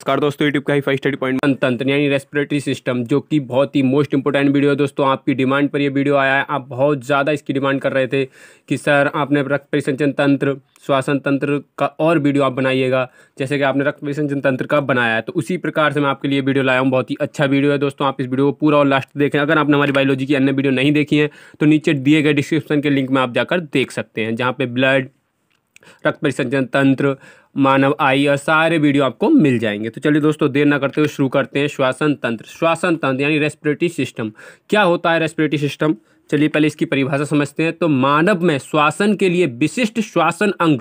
नमस्कार दोस्तों यूट्यूब का ही फर्स्ट स्टडी पॉइंट अंतंत्र यानी रेस्पिरेटरी सिस्टम जो कि बहुत ही मोस्ट इंपॉर्टेंट वीडियो है दोस्तों आपकी डिमांड पर ये वीडियो आया है आप बहुत ज़्यादा इसकी डिमांड कर रहे थे कि सर आपने रक्त परिसंचन तंत्र श्वासन तंत्र का और वीडियो आप बनाइएगा जैसे कि आपने रक्त परिसंचन तंत्र का बनाया है तो उसी प्रकार से मैं आपके लिए वीडियो लाया हूँ बहुत ही अच्छा वीडियो है दोस्तों आप इस वीडियो को पूरा और लास्ट देखें अगर आपने हमारी बायोलॉजी की अन्य वीडियो नहीं देखी है तो नीचे दिए गए डिस्क्रिप्शन के लिंक में आप जाकर देख सकते हैं जहाँ पर ब्लड रक्त परिसंचन तंत्र मानव आई और सारे वीडियो आपको मिल जाएंगे तो चलिए दोस्तों देर ना करते हुए शुरू करते हैं श्वासन तंत्र श्वासन तंत्र यानी रेस्पिरेटरी सिस्टम क्या होता है रेस्पिरेटरी सिस्टम चलिए पहले इसकी परिभाषा समझते हैं तो मानव में श्वासन के लिए विशिष्ट श्वासन अंग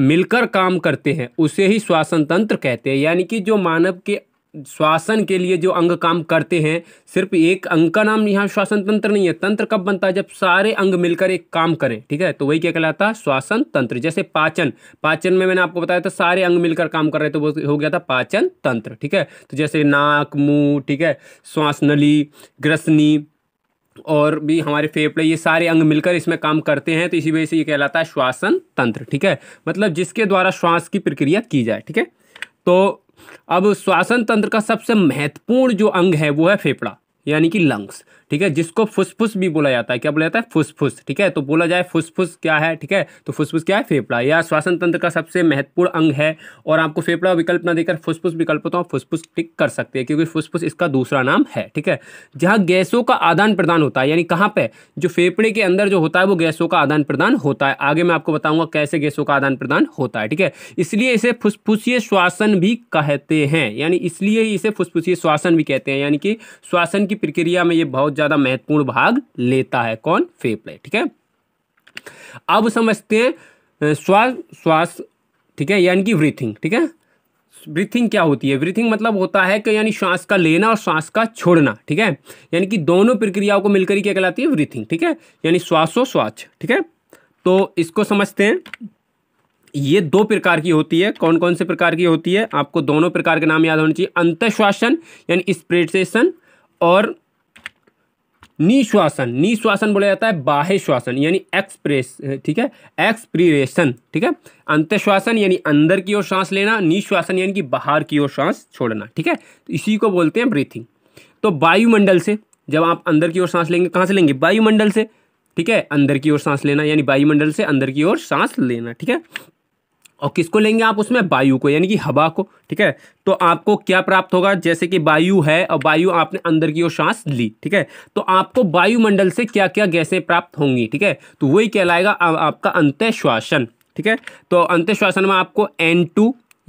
मिलकर काम करते हैं उसे ही श्वासन तंत्र कहते हैं यानी कि जो मानव के श्वासन के लिए जो अंग काम करते हैं सिर्फ एक अंग का नाम यहाँ श्वासन तंत्र नहीं है तंत्र कब बनता है जब सारे अंग मिलकर एक काम करें ठीक है तो वही क्या कहलाता है श्वासन तंत्र जैसे पाचन पाचन में मैंने आपको बताया था सारे अंग मिलकर काम कर रहे थे तो वो हो गया था पाचन तंत्र ठीक है तो जैसे नाक मुंह ठीक है श्वास नली ग्रसनी और भी हमारे फेफड़े ये सारे अंग मिलकर इसमें काम करते हैं तो इसी वजह से ये कहलाता है श्वासन तंत्र ठीक है मतलब जिसके द्वारा श्वास की प्रक्रिया की जाए ठीक है तो अब श्वासन तंत्र का सबसे महत्वपूर्ण जो अंग है वो है फेफड़ा यानी कि लंग्स ठीक है जिसको फुसफुस भी बोला जाता है क्या बोला जाता है फुसफुस ठीक है तो बोला जाए फुसफुस क्या है ठीक है तो फुसफुस क्या है फेफड़ा यह श्वासन तंत्र का सबसे महत्वपूर्ण अंग है और आपको फेफड़ा विकल्प ना देकर फुसफुस विकल्प तो आप फुसफुस टिक कर सकते हैं क्योंकि फुसफुस इसका दूसरा नाम है ठीक है जहाँ गैसों का आदान प्रदान होता है यानी कहाँ पर जो फेफड़े के अंदर जो होता है वो गैसों का आदान प्रदान होता है आगे मैं आपको बताऊंगा कैसे गैसों का आदान प्रदान होता है ठीक है इसलिए इसे फुसफुसीय श्वासन भी कहते हैं यानी इसलिए इसे फुसफुसीय श्वासन भी कहते हैं यानी कि श्वासन की प्रक्रिया में ये बहुत ज़्यादा महत्वपूर्ण भाग लेता है कौन फेफड़े ठीक है अब समझते हैं श्वास श्वास ठीक है यानी कि ब्रीथिंग ठीक है ब्रीथिंग क्या होती है ब्रीथिंग मतलब होता है कि यानी श्वास का लेना और श्वास का छोड़ना ठीक है यानी कि दोनों प्रक्रियाओं को मिलकर ही क्या कहलाती है ब्रीथिंग ठीक है यानी श्वासो श्वास ठीक है तो इसको समझते हैं ये दो प्रकार की होती है कौन कौन से प्रकार की होती है आपको दोनों प्रकार के नाम याद होने चाहिए अंतश्वासन यानी स्प्रेटेशन और निश्वासन निश्वासन बोला जाता है बाह्य श्वासन यानी एक्सप्रेस ठीक है एक्सप्रीरेशन ठीक है अंत्यश्वासन यानी अंदर की ओर सांस लेना निश्वासन यानी कि बाहर की ओर सांस छोड़ना ठीक है तो इसी को बोलते हैं ब्रीथिंग तो वायुमंडल से जब आप अंदर की ओर सांस लेंगे कहाँ से लेंगे वायुमंडल से ठीक है अंदर की ओर सांस लेना यानी वायुमंडल से अंदर की ओर सांस लेना ठीक है और किसको लेंगे आप उसमें वायु को यानी कि हवा को ठीक है तो आपको क्या प्राप्त होगा जैसे कि वायु है और वायु आपने अंदर की ओर सांस ली ठीक है तो आपको वायुमंडल से क्या क्या गैसें प्राप्त होंगी ठीक है तो वही कहलाएगा आपका अंत श्वासन ठीक है तो अंत श्वासन में आपको एन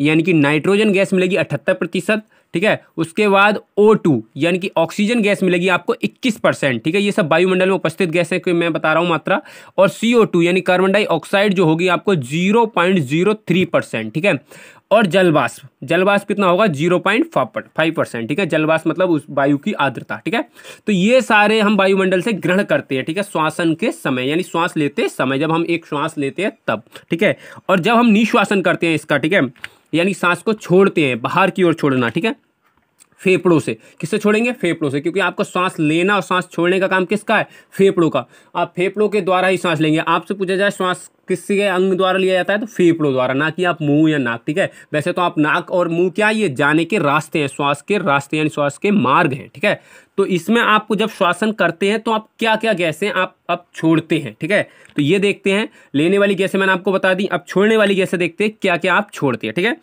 यानी कि नाइट्रोजन गैस मिलेगी अठहत्तर प्रतिशत ठीक है उसके बाद ओ टू यानी कि ऑक्सीजन गैस मिलेगी आपको 21 परसेंट ठीक है ये सब वायुमंडल में उपस्थित गैस है कि मैं बता रहा हूँ मात्रा और सी ओ टू यानी कार्बन डाइऑक्साइड जो होगी आपको zero point zero three percent ठीक है और जलवाष्प जलवाष्प कितना होगा जीरो पॉइंट फाइव परसेंट ठीक है जलवाष्प मतलब उस वायु की आर्द्रता ठीक है तो ये सारे हम वायुमंडल से ग्रहण करते हैं ठीक है श्वासन के समय यानी श्वास लेते समय जब हम एक श्वास लेते हैं तब ठीक है और जब हम निश्वासन करते हैं इसका ठीक है यानी सांस को छोड़ते हैं बाहर की ओर छोड़ना ठीक है फेफड़ों से किससे छोड़ेंगे फेफड़ों से क्योंकि आपको सांस लेना और सांस छोड़ने का काम किसका है फेफड़ों का आप फेफड़ों के द्वारा ही सांस लेंगे आपसे पूछा जाए श्वास किसके अंग द्वारा लिया जाता है तो फेफड़ों द्वारा ना कि आप मुंह या नाक ठीक है वैसे तो आप नाक और मुंह क्या ये जाने के रास्ते हैं श्वास के रास्ते यानी श्वास के मार्ग हैं ठीक है तो इसमें आपको जब श्वासन करते हैं तो आप क्या क्या गैसें आप अब छोड़ते हैं ठीक है तो ये देखते हैं लेने वाली गैसें मैंने आपको बता दी अब छोड़ने वाली गैसें देखते हैं क्या क्या आप छोड़ते हैं ठीक है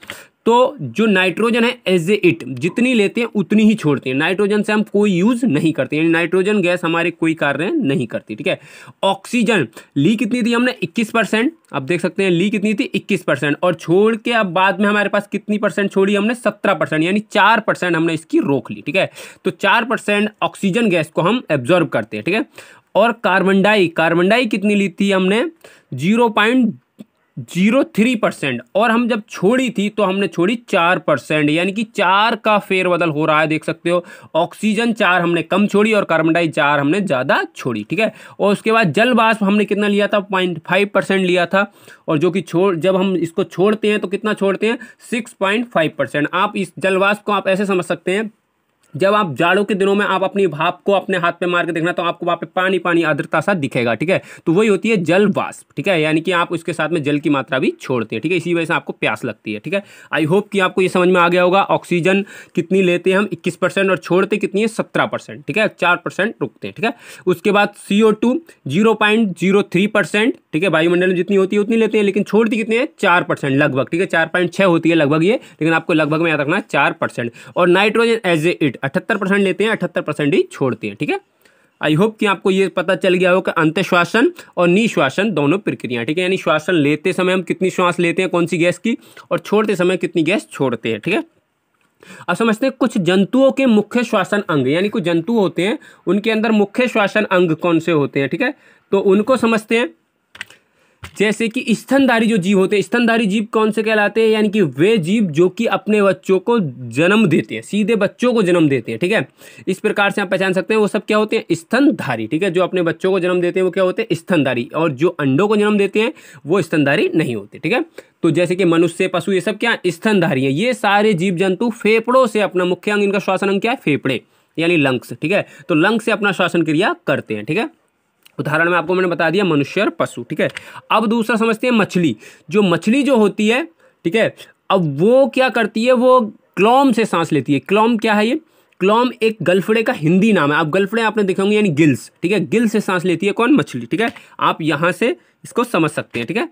तो जो नाइट्रोजन है एज ए इट जितनी लेते हैं उतनी ही छोड़ते हैं नाइट्रोजन से हम कोई यूज़ नहीं करते यानी नाइट्रोजन गैस हमारे कोई कार्य नहीं करती ठीक है ऑक्सीजन ली कितनी थी हमने इक्कीस परसेंट आप देख सकते हैं ली कितनी थी इक्कीस परसेंट और छोड़ के अब बाद में हमारे पास कितनी परसेंट छोड़ी हमने सत्रह परसेंट यानी चार परसेंट हमने इसकी रोक ली ठीक है तो चार परसेंट ऑक्सीजन गैस को हम एब्जॉर्ब करते हैं ठीक है और कार्बन डाई कार्बन डाई कितनी ली थी हमने zero point zero three percent और हम जब छोड़ी थी तो हमने छोड़ी चार परसेंट यानी कि चार का फेरबदल हो रहा है देख सकते हो ऑक्सीजन चार हमने कम छोड़ी और कार्बन डाई चार हमने ज़्यादा छोड़ी ठीक है और उसके बाद जल वाष्प हमने कितना लिया था पॉइंट फाइव परसेंट लिया था और जो कि छोड़ जब हम इसको छोड़ते हैं तो कितना छोड़ते हैं सिक्स पॉइंट फाइव परसेंट आप इस जल को आप ऐसे समझ सकते हैं जब आप जाड़ों के दिनों में आप अपनी भाप को अपने हाथ पे मार के देखना तो आपको वहाँ पे पानी पानी आद्रता सा दिखेगा ठीक है तो वही होती है जल वाष्प ठीक है यानी कि आप उसके साथ में जल की मात्रा भी छोड़ते हैं ठीक है इसी वजह से आपको प्यास लगती है ठीक है आई होप कि आपको ये समझ में आ गया होगा ऑक्सीजन कितनी लेते हैं हम इक्कीस परसेंट और छोड़ते कितनी है सत्रह परसेंट ठीक है चार परसेंट रुकते हैं ठीक है उसके बाद C O two zero point zero three percent ठीक है वायुमंडल में जितनी होती है उतनी लेते हैं लेकिन छोड़ती कितनी है चार परसेंट लगभग ठीक है चार पॉइंट होती है लगभग ये लेकिन आपको लगभग में याद रखना चार परसेंट और nitrogen as a eight percent अठहत्तर परसेंट लेते हैं अठहत्तर परसेंट ही छोड़ते हैं ठीक है आई होप कि आपको ये पता चल गया हो कि अंत श्वासन और निश्वासन दोनों प्रक्रिया ठीक है यानी श्वासन लेते समय हम कितनी श्वास लेते हैं कौन सी गैस की और छोड़ते समय कितनी गैस छोड़ते हैं ठीक है अब समझते हैं कुछ जंतुओं के मुख्य श्वासन अंग यानी कुछ जंतु होते हैं उनके अंदर मुख्य श्वासन अंग कौन से होते हैं ठीक है तो उनको समझते हैं जैसे कि स्तनधारी जो जीव होते हैं स्तनधारी जीव कौन से कहलाते हैं यानी कि वे जीव जो कि अपने बच्चों को जन्म देते हैं सीधे बच्चों को जन्म देते हैं ठीक है इस प्रकार से आप पहचान सकते हैं वो सब क्या होते हैं स्तनधारी ठीक है जो अपने बच्चों को जन्म देते हैं वो क्या होते हैं स्तनधारी और जो अंडों को जन्म देते हैं वो स्तनधारी नहीं होते ठीक है तो जैसे कि मनुष्य पशु ये सब क्या स्तनधारी है ये सारे जीव जंतु फेफड़ों से अपना मुख्य अंग इनका श्वासन अंग क्या है फेफड़े यानी लंग्स ठीक है तो लंग्स से अपना श्वासन क्रिया करते हैं ठीक है उदाहरण में आपको मैंने बता दिया मनुष्य और पशु ठीक है अब दूसरा समझते हैं मछली जो मछली जो होती है ठीक है अब वो क्या करती है वो क्लॉम से सांस लेती है क्लॉम क्या है ये क्लॉम एक गल्फड़े का हिंदी नाम है आप गल्फड़े आपने देखे होंगे यानी गिल्स ठीक है गिल्स से सांस लेती है कौन मछली ठीक है आप यहाँ से इसको समझ सकते हैं ठीक है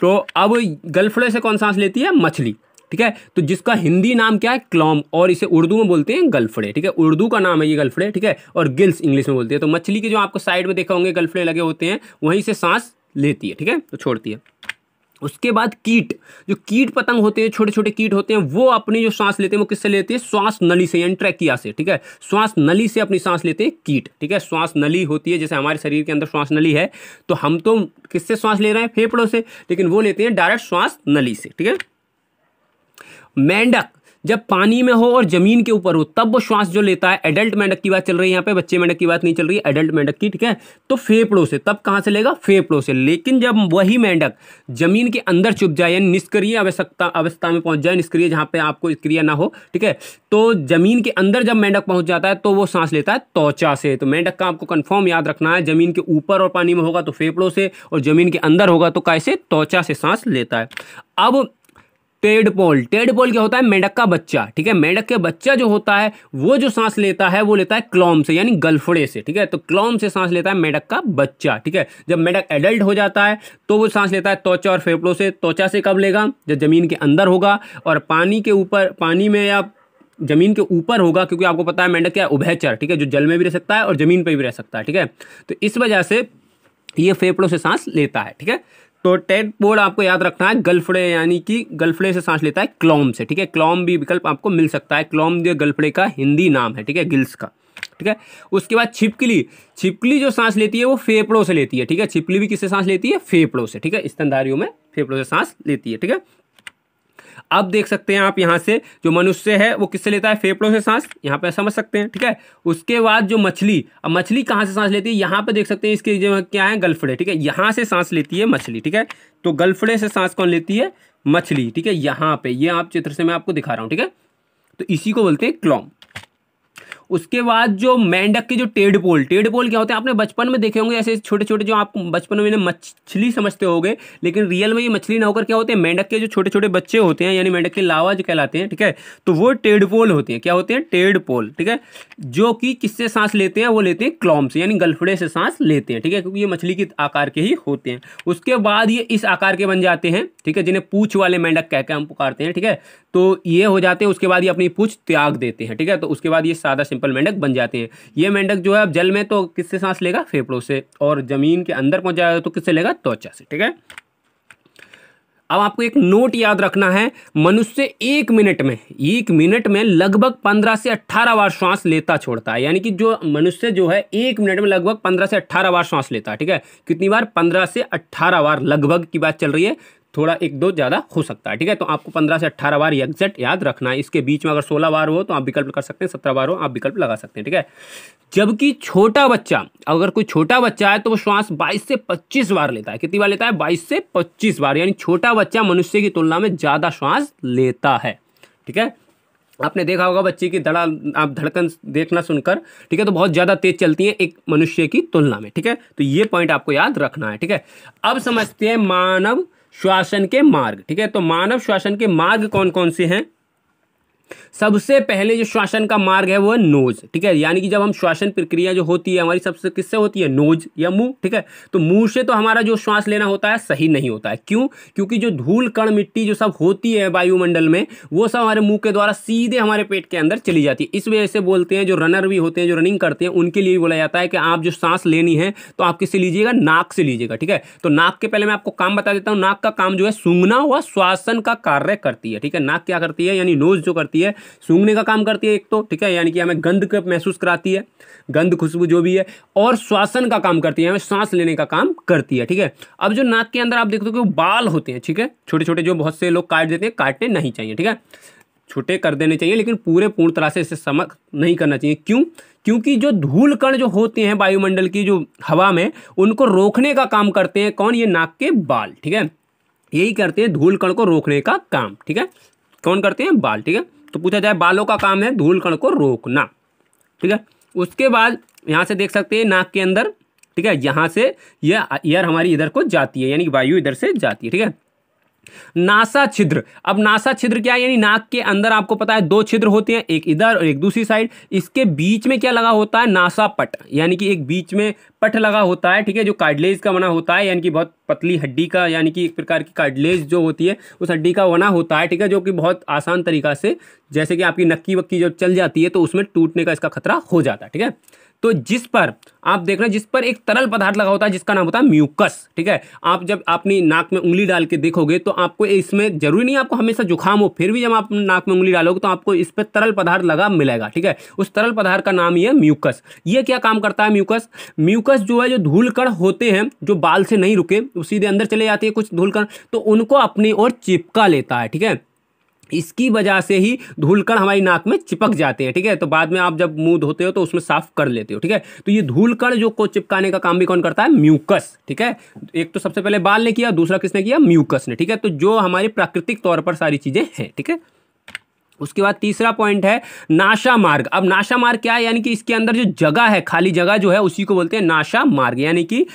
तो अब गल्फड़े से कौन सांस लेती है मछली ठीक है तो जिसका हिंदी नाम क्या है क्लॉम और इसे उर्दू में बोलते हैं गल्फड़े ठीक है उर्दू का नाम है ये गल्फड़े ठीक है और गिल्स इंग्लिश में बोलते हैं तो मछली के जो आपको साइड में देखा होंगे गल्फड़े लगे होते हैं वहीं से सांस लेती है ठीक है तो छोड़ती है उसके बाद कीट जो कीट पतंग होते हैं छोटे छोटे कीट होते हैं वो अपनी जो सांस लेते हैं वो किससे लेते हैं श्वास नली से यानी ट्रैकिया से ठीक है श्वास नली से अपनी सांस लेते हैं कीट ठीक है श्वास नली होती है जैसे हमारे शरीर के अंदर श्वास नली है तो हम तो किससे श्वास ले रहे हैं फेफड़ों से लेकिन वो लेते हैं डायरेक्ट श्वास नली से ठीक है मेंढक जब पानी में हो और ज़मीन के ऊपर हो तब वो श्वास जो लेता है एडल्ट मेंढक की बात चल रही है यहाँ पे बच्चे मेंढक की बात नहीं चल रही है एडल्ट मेंढक की ठीक है तो फेफड़ों से तब कहाँ से लेगा फेफड़ों से लेकिन जब वही मेंढक जमीन के अंदर चुप जाए यानी निष्क्रिय आवश्यकता अवस्था में पहुंच जाए निष्क्रिय जहाँ पे आपको क्रिया ना हो ठीक है तो जमीन के अंदर जब मेंढक पहुँच जाता है तो वो सांस लेता है त्वचा से तो मेंढक का आपको कन्फर्म याद रखना है जमीन के ऊपर और पानी में होगा तो फेफड़ों से और जमीन के अंदर होगा तो कैसे त्वचा से सांस लेता है अब टेडपोल टेडपोल क्या होता है मेंढक का बच्चा ठीक है मेंढक के बच्चा जो होता है वो जो सांस लेता है वो लेता है क्लॉम से यानी गलफड़े से ठीक है तो क्लॉम से सांस लेता है मेंढक का बच्चा ठीक है जब मेंढक एडल्ट हो जाता है तो वो सांस लेता है त्वचा और फेफड़ों से त्वचा से कब लेगा जब जमीन के अंदर होगा और पानी के ऊपर पानी में या जमीन के ऊपर होगा क्योंकि आपको पता है मेंढक क्या उभयचर ठीक है जो जल में भी रह सकता है और जमीन पर भी रह सकता है ठीक है तो इस वजह से ये फेफड़ों से सांस लेता है ठीक है तो बोर्ड आपको याद रखना है गल्फड़े यानी कि गल्फड़े से सांस लेता है क्लॉम से ठीक है क्लॉम भी विकल्प आपको मिल सकता है क्लॉम जो गल्फड़े का हिंदी नाम है ठीक है गिल्स का ठीक है उसके बाद छिपकली छिपकली जो सांस लेती है वो फेफड़ों से लेती है ठीक है छिपकली भी किससे सांस लेती है फेफड़ों से ठीक है स्तनधारियों में फेफड़ों से सांस लेती है ठीक है अब देख सकते हैं आप यहाँ से जो मनुष्य है वो किससे लेता है फेफड़ों से सांस यहाँ पे समझ सकते हैं ठीक है उसके बाद जो मछली अब मछली कहाँ से सांस लेती है यहाँ पे देख सकते हैं इसके जो क्या है गलफड़े ठीक है यहाँ से सांस लेती है मछली ठीक है तो गलफड़े से सांस कौन लेती है मछली ठीक है यहाँ पे ये आप चित्र से मैं आपको दिखा रहा हूँ ठीक है तो इसी को बोलते हैं क्लॉम उसके बाद जो मेंढक के जो टेढ़ पोल टेढ़ पोल क्या होते हैं आपने बचपन में देखे होंगे ऐसे छोटे छोटे जो आप बचपन में मछली समझते हो लेकिन रियल में ये मछली ना होकर क्या होते हैं मेंढक के जो छोटे छोटे बच्चे होते हैं यानी मेंढक के लावा जो कहलाते हैं ठीक है तो वो टेढ़ पोल होते हैं क्या होते हैं टेड पोल ठीक है जो कि किससे सांस लेते हैं वो लेते हैं क्लॉम से यानी गलफड़े से सांस लेते हैं ठीक है क्योंकि ये मछली के आकार के ही होते हैं उसके बाद ये इस आकार के बन जाते हैं ठीक है जिन्हें पूछ वाले मेंढक कहकर हम पुकारते हैं ठीक है तो ये हो जाते हैं उसके बाद ये अपनी पूछ त्याग देते हैं ठीक है तो उसके बाद ये सादा सिंपल मेंढक बन जाते हैं ये मेंढक जो है अब जल में तो किससे सांस लेगा फेफड़ों से और ज़मीन के अंदर पहुंच जाएगा तो किससे लेगा त्वचा से ठीक है अब आपको एक नोट याद रखना है मनुष्य एक मिनट में एक मिनट में लगभग पंद्रह से अट्ठारह बार श्वास लेता छोड़ता है यानी कि जो मनुष्य जो है एक मिनट में लगभग पंद्रह से अट्ठारह बार श्वास लेता है ठीक है कितनी बार पंद्रह से अट्ठारह बार लगभग की बात चल रही है थोड़ा एक दो ज़्यादा हो सकता है ठीक है तो आपको पंद्रह से अट्ठारह बार एग्जैक्ट याद रखना है इसके बीच में अगर सोलह बार हो तो आप विकल्प कर सकते हैं सत्रह बार हो आप विकल्प लगा सकते हैं ठीक है जबकि छोटा बच्चा अगर कोई छोटा बच्चा है तो वो श्वास बाईस से पच्चीस बार लेता है कितनी बार लेता है बाईस से पच्चीस बार यानी छोटा बच्चा मनुष्य की तुलना में ज़्यादा श्वास लेता है ठीक है आपने देखा होगा बच्चे की धड़ा आप धड़कन देखना सुनकर ठीक है तो बहुत ज़्यादा तेज चलती है एक मनुष्य की तुलना में ठीक है तो ये पॉइंट आपको याद रखना है ठीक है अब समझते हैं मानव श्वासन के मार्ग ठीक है तो मानव श्वासन के मार्ग कौन कौन से हैं सबसे पहले जो श्वासन का मार्ग है वो है नोज ठीक है यानी कि जब हम श्वासन प्रक्रिया जो होती है हमारी सबसे किससे होती है नोज या मुंह ठीक है तो मुंह से तो हमारा जो श्वास लेना होता है सही नहीं होता है क्यों क्योंकि जो धूल कण मिट्टी जो सब होती है वायुमंडल में वो सब हमारे मुंह के द्वारा सीधे हमारे पेट के अंदर चली जाती है इस वजह से बोलते हैं जो रनर भी होते हैं जो रनिंग करते हैं उनके लिए भी बोला जाता है कि आप जो सांस लेनी है तो आप किससे लीजिएगा नाक से लीजिएगा ठीक है तो नाक के पहले मैं आपको काम बता देता हूँ नाक का काम जो है सूंघना हुआ श्वासन का कार्य करती है ठीक है नाक क्या करती है यानी नोज जो करती है करती है सूंघने का काम करती है एक तो ठीक है यानी कि हमें गंध महसूस कराती है गंध खुशबू जो भी है और श्वासन का काम करती है हमें सांस लेने का काम करती है ठीक है अब जो नाक के अंदर आप देखते हो कि बाल होते हैं ठीक है छोटे छोटे जो बहुत से लोग काट देते हैं काटने नहीं चाहिए ठीक है छोटे कर देने चाहिए लेकिन पूरे पूर्ण तरह से इसे समक नहीं करना चाहिए क्यों क्योंकि जो धूल कण जो होते हैं वायुमंडल की जो हवा में उनको रोकने का काम करते हैं कौन ये नाक के बाल ठीक है यही करते हैं धूल कण को रोकने का काम ठीक है कौन करते हैं बाल ठीक है तो पूछा जाए बालों का काम है धूल कण को रोकना ठीक है उसके बाद यहाँ से देख सकते हैं नाक के अंदर ठीक है यहाँ से यह एयर हमारी इधर को जाती है यानी कि वायु इधर से जाती है ठीक है नासा छिद्र अब नासा छिद्र क्या है यानी नाक के अंदर आपको पता है दो छिद्र होते हैं एक इधर और एक दूसरी साइड इसके बीच में क्या लगा होता है नासा पट यानी कि एक बीच में पट लगा होता है ठीक है जो कार्डलेज का बना होता है यानी कि बहुत पतली हड्डी का यानी कि एक प्रकार की कार्डलेज जो होती है उस हड्डी का वना होता है ठीक है जो कि बहुत आसान तरीका से जैसे कि आपकी नक्की वक्की जब चल जाती है तो उसमें टूटने का इसका खतरा हो जाता है ठीक है तो जिस पर आप देख रहे हैं जिस पर एक तरल पदार्थ लगा होता है जिसका नाम होता है म्यूकस ठीक है आप जब अपनी नाक में उंगली डाल के देखोगे तो आपको इसमें जरूरी नहीं आपको हमेशा जुकाम हो फिर भी जब आप नाक में उंगली डालोगे तो आपको इस पर तरल पदार्थ लगा मिलेगा ठीक है उस तरल पदार्थ का नाम ये है म्यूकस ये क्या काम करता है म्यूकस म्यूकस जो है जो धूलकड़ होते हैं जो बाल से नहीं रुके सीधे अंदर चले जाती है कुछ धूलकण तो उनको अपनी ओर चिपका लेता है ठीक है इसकी वजह से ही धूलकण हमारी नाक में चिपक जाते हैं ठीक है तो बाद में आप जब मुंह धोते हो तो उसमें साफ कर लेते हो ठीक है तो ये धूलकण जो को चिपकाने का काम भी कौन करता है म्यूकस ठीक है एक तो सबसे पहले बाल ने किया दूसरा किसने किया म्यूकस ने ठीक है तो जो हमारी प्राकृतिक तौर पर सारी चीज़ें हैं ठीक है उसके बाद तीसरा पॉइंट है नाशा मार्ग अब नाशा मार्ग क्या है यानी कि इसके अंदर जो जगह है खाली जगह जो है उसी को बोलते हैं नाशा मार्ग यानी कि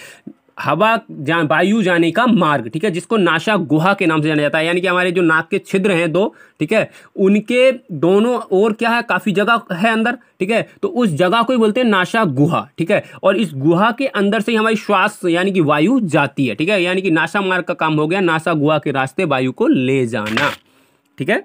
हवा जा वायु जाने का मार्ग ठीक है जिसको नाशा गुहा के नाम से जाना जाता है यानी कि हमारे जो नाक के छिद्र हैं दो ठीक है उनके दोनों ओर क्या है काफ़ी जगह है अंदर ठीक है तो उस जगह को ही बोलते हैं नाशा गुहा ठीक है और इस गुहा के अंदर से ही हमारी श्वास यानी कि वायु जाती है ठीक है यानी कि नाशा मार्ग का काम हो गया नाशा गुहा के रास्ते वायु को ले जाना ठीक है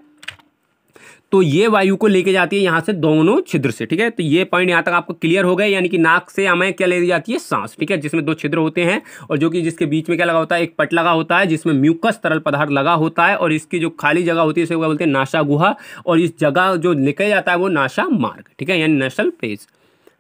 तो ये वायु को लेके जाती है यहाँ से दोनों छिद्र से ठीक है तो ये पॉइंट यहाँ तक आपको क्लियर हो गया यानी कि नाक से हमें क्या ले जाती है सांस ठीक है जिसमें दो छिद्र होते हैं और जो कि जिसके बीच में क्या लगा होता है एक पट लगा होता है जिसमें म्यूकस तरल पदार्थ लगा होता है और इसकी जो खाली जगह होती है क्या बोलते हैं नाशा गुहा और इस जगह जो लेके जाता है वो नाशा मार्ग ठीक है यानी नेशनल पेज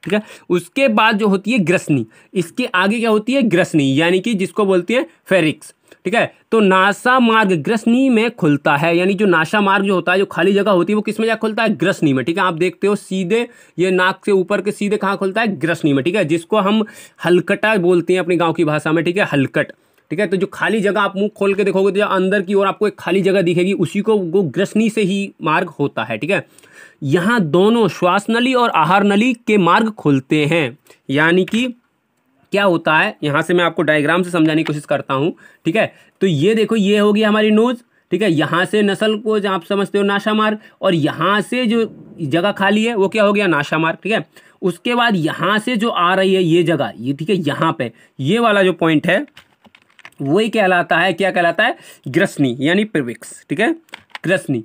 ठीक है उसके बाद जो होती है ग्रसनी इसके आगे क्या होती है ग्रसनी यानी कि जिसको बोलती है फेरिक्स ठीक है तो नासा मार्ग ग्रसनी में खुलता है यानी जो नाशा मार्ग जो होता है जो खाली जगह होती है वो किस में जा खुलता है ग्रसनी में ठीक है आप देखते हो सीधे ये नाक से ऊपर के सीधे कहाँ खुलता है ग्रसनी में ठीक है जिसको हम हलकटा बोलते हैं अपने गाँव की भाषा में ठीक है हलकट ठीक है तो जो खाली जगह आप मुंह खोल के देखोगे तो जो अंदर की ओर आपको एक खाली जगह दिखेगी उसी को वो ग्रसनी से ही मार्ग होता है ठीक है यहाँ दोनों श्वास नली और आहार नली के मार्ग खुलते हैं यानी कि क्या होता है यहाँ से मैं आपको डायग्राम से समझाने की कोशिश करता हूँ ठीक है तो ये देखो ये होगी हमारी नोज़ ठीक है यहाँ से नस्ल को आप समझते हो नाशा मार्ग और यहाँ से जो जगह खाली है वो क्या हो गया नाशा मार्ग ठीक है उसके बाद यहाँ से जो आ रही है ये जगह ये ठीक है यहाँ पे ये वाला जो पॉइंट है वही कहलाता है क्या कहलाता है ग्रसनी यानी प्रविक्स ठीक है ग्रसनी